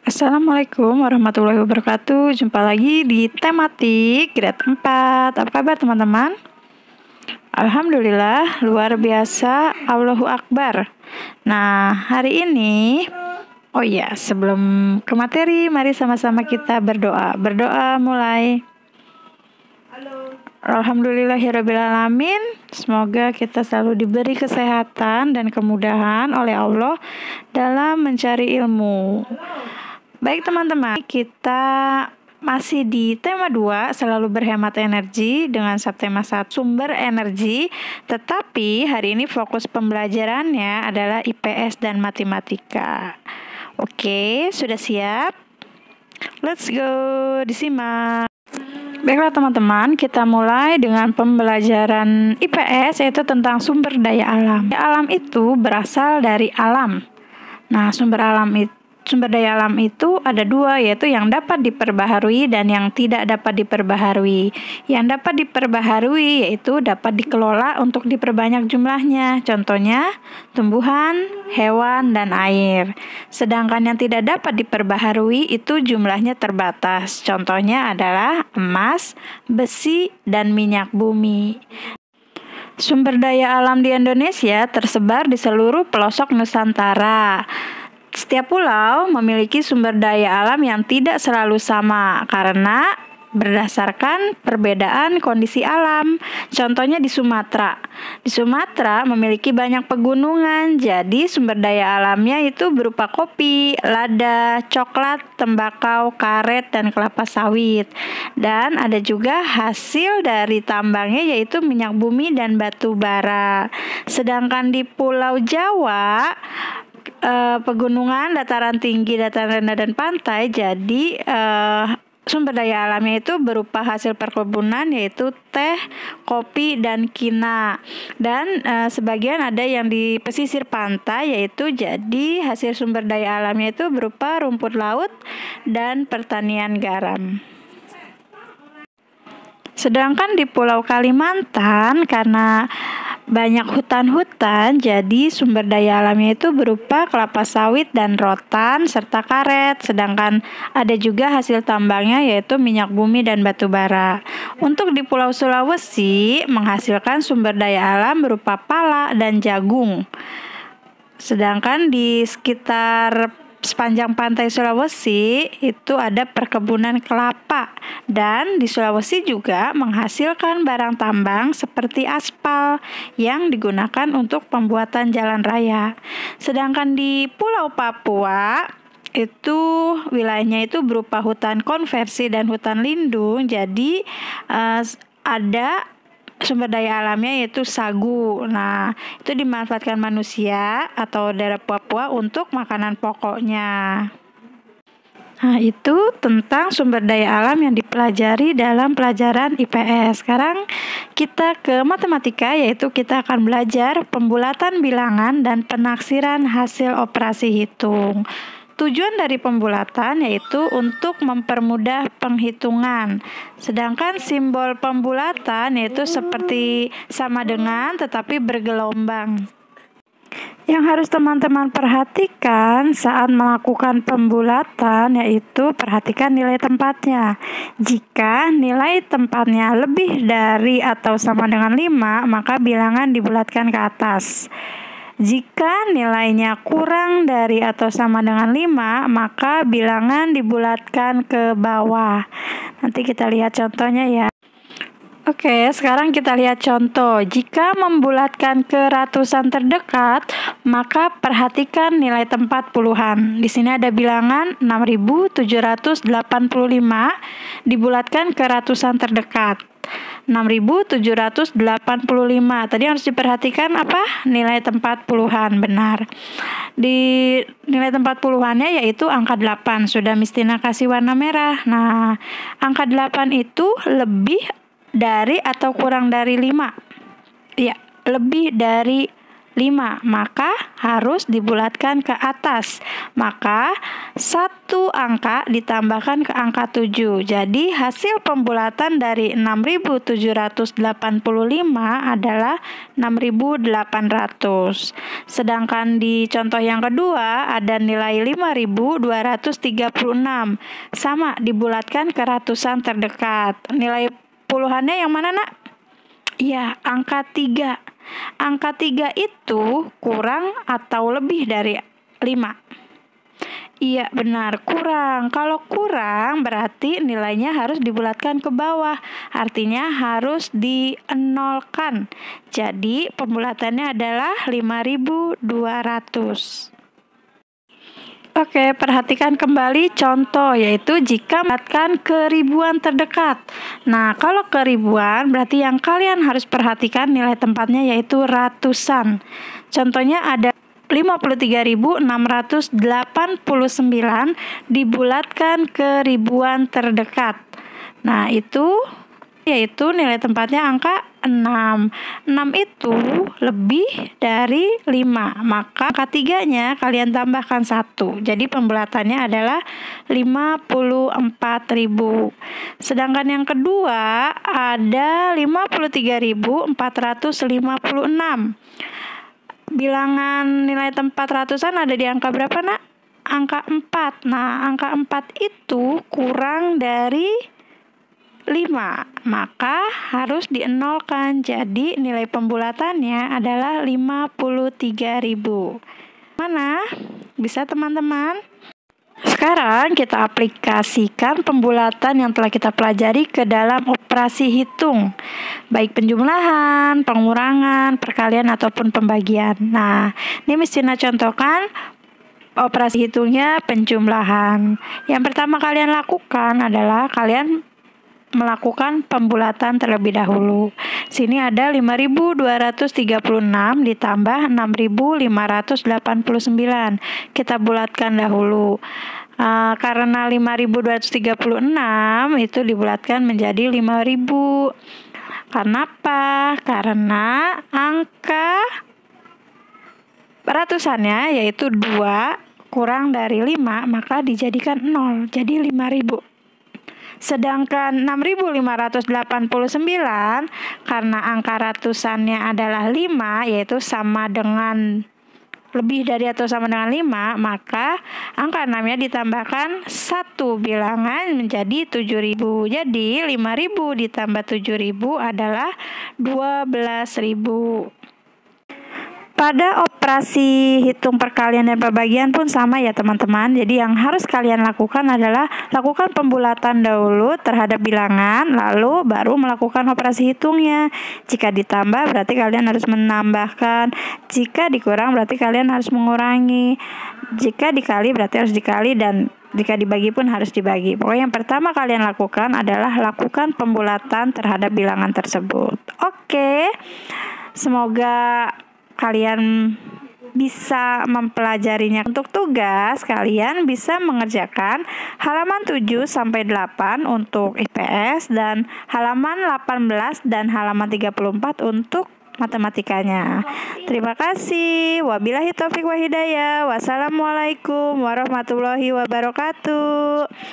Assalamualaikum warahmatullahi wabarakatuh Jumpa lagi di tematik grade 4 Apa kabar teman-teman? Alhamdulillah luar biasa Allahu Akbar Nah hari ini Oh iya sebelum ke materi mari sama-sama kita berdoa Berdoa mulai Alhamdulillahirrabbilalamin ya Semoga kita selalu diberi kesehatan dan kemudahan oleh Allah dalam mencari ilmu Halo. Baik teman-teman, kita masih di tema 2 selalu berhemat energi dengan subtema 1 sumber energi, tetapi hari ini fokus pembelajarannya adalah IPS dan matematika. Oke, sudah siap? Let's go disimak. Baiklah teman-teman, kita mulai dengan pembelajaran IPS yaitu tentang sumber daya alam. Daya alam itu berasal dari alam. Nah, sumber alam itu sumber daya alam itu ada dua, yaitu yang dapat diperbaharui dan yang tidak dapat diperbaharui. Yang dapat diperbaharui yaitu dapat dikelola untuk diperbanyak jumlahnya, contohnya tumbuhan, hewan, dan air. Sedangkan yang tidak dapat diperbaharui itu jumlahnya terbatas, contohnya adalah emas, besi, dan minyak bumi. Sumber daya alam di Indonesia tersebar di seluruh pelosok Nusantara. Setiap pulau memiliki sumber daya alam yang tidak selalu sama karena berdasarkan perbedaan kondisi alam. Contohnya di Sumatera. Di Sumatera memiliki banyak pegunungan, jadi sumber daya alamnya itu berupa kopi, lada, coklat, tembakau, karet, dan kelapa sawit. Dan ada juga hasil dari tambangnya yaitu minyak bumi dan batu bara. Sedangkan di Pulau Jawa uh, pegunungan, dataran tinggi, dataran rendah dan pantai. Jadi uh, sumber daya alamnya itu berupa hasil perkebunan yaitu teh, kopi dan kina. Dan e, sebagian ada yang di pesisir pantai yaitu jadi hasil sumber daya alamnya itu berupa rumput laut dan pertanian garam. Sedangkan di Pulau Kalimantan karena banyak hutan-hutan, jadi sumber daya alamnya itu berupa kelapa sawit dan rotan serta karet. Sedangkan ada juga hasil tambangnya yaitu minyak bumi dan batu bara. Untuk di Pulau Sulawesi menghasilkan sumber daya alam berupa pala dan jagung. Sedangkan di sekitar sepanjang pantai Sulawesi itu ada perkebunan kelapa dan di Sulawesi juga menghasilkan barang tambang seperti aspal yang digunakan untuk pembuatan jalan raya. Sedangkan di Pulau Papua itu wilayahnya itu berupa hutan konversi dan hutan lindung. Jadi uh, ada sumber daya alamnya yaitu sagu. Nah, itu dimanfaatkan manusia atau daerah Papua untuk makanan pokoknya. Nah, itu tentang sumber daya alam yang dipelajari dalam pelajaran IPS. Sekarang kita ke matematika, yaitu kita akan belajar pembulatan bilangan dan penaksiran hasil operasi hitung. Tujuan dari pembulatan yaitu untuk mempermudah penghitungan. Sedangkan simbol pembulatan yaitu seperti sama dengan tetapi bergelombang. Yang harus teman-teman perhatikan saat melakukan pembulatan yaitu perhatikan nilai tempatnya. Jika nilai tempatnya lebih dari atau sama dengan 5, maka bilangan dibulatkan ke atas. Jika nilainya kurang dari atau sama dengan 5, maka bilangan dibulatkan ke bawah. Nanti kita lihat contohnya ya. Oke, sekarang kita lihat contoh. Jika membulatkan ke ratusan terdekat, maka perhatikan nilai tempat puluhan. Di sini ada bilangan 6785 dibulatkan ke ratusan terdekat. 6.785. Tadi harus diperhatikan apa? Nilai tempat puluhan, benar. Di nilai tempat puluhannya yaitu angka 8. Sudah Mistina kasih warna merah. Nah, angka 8 itu lebih dari atau kurang dari 5. Ya, lebih dari 5. Maka harus dibulatkan ke atas. Maka satu angka ditambahkan ke angka 7. Jadi hasil pembulatan dari 6785 adalah 6800. Sedangkan di contoh yang kedua ada nilai 5236. Sama dibulatkan ke ratusan terdekat. Nilai puluhannya yang mana, Nak? Ya, angka 3. Angka 3 itu kurang atau lebih dari 5. Iya benar, kurang. Kalau kurang berarti nilainya harus dibulatkan ke bawah. Artinya harus dienolkan. Jadi pembulatannya adalah 5200. Oke, perhatikan kembali contoh yaitu jika mendapatkan keribuan terdekat. Nah, kalau keribuan berarti yang kalian harus perhatikan nilai tempatnya yaitu ratusan. Contohnya ada 53.689 dibulatkan ke ribuan terdekat. Nah, itu yaitu nilai tempatnya angka 6. 6 itu lebih dari 5. Maka angka ketiganya kalian tambahkan 1. Jadi pembelatannya adalah 54.000. Sedangkan yang kedua ada 53.456. Bilangan nilai tempat ratusan ada di angka berapa, Nak? Angka 4. Nah, angka 4 itu kurang dari 5 maka harus dienolkan jadi nilai pembulatannya adalah 53.000 mana bisa teman-teman sekarang kita aplikasikan pembulatan yang telah kita pelajari ke dalam operasi hitung baik penjumlahan, pengurangan, perkalian ataupun pembagian nah ini mesti contohkan operasi hitungnya penjumlahan yang pertama kalian lakukan adalah kalian melakukan pembulatan terlebih dahulu. Sini ada 5236 ditambah 6589. Kita bulatkan dahulu. Uh, karena 5236 itu dibulatkan menjadi 5000. Kenapa? Karena angka ratusannya yaitu 2 kurang dari 5 maka dijadikan 0. Jadi 5000. Sedangkan 6589 karena angka ratusannya adalah 5 yaitu sama dengan lebih dari atau sama dengan 5, maka angka 6-nya ditambahkan satu bilangan menjadi 7000. Jadi 5000 ditambah 7000 adalah 12000. Pada operasi hitung perkalian dan perbagian pun sama ya teman-teman. Jadi yang harus kalian lakukan adalah lakukan pembulatan dahulu terhadap bilangan, lalu baru melakukan operasi hitungnya. Jika ditambah berarti kalian harus menambahkan, jika dikurang berarti kalian harus mengurangi. Jika dikali berarti harus dikali dan jika dibagi pun harus dibagi. Pokoknya yang pertama kalian lakukan adalah lakukan pembulatan terhadap bilangan tersebut. Oke. Semoga kalian bisa mempelajarinya. Untuk tugas, kalian bisa mengerjakan halaman 7 sampai 8 untuk IPS dan halaman 18 dan halaman 34 untuk matematikanya. Terima kasih. Wabillahi taufik wa hidayah. Wassalamualaikum warahmatullahi wabarakatuh.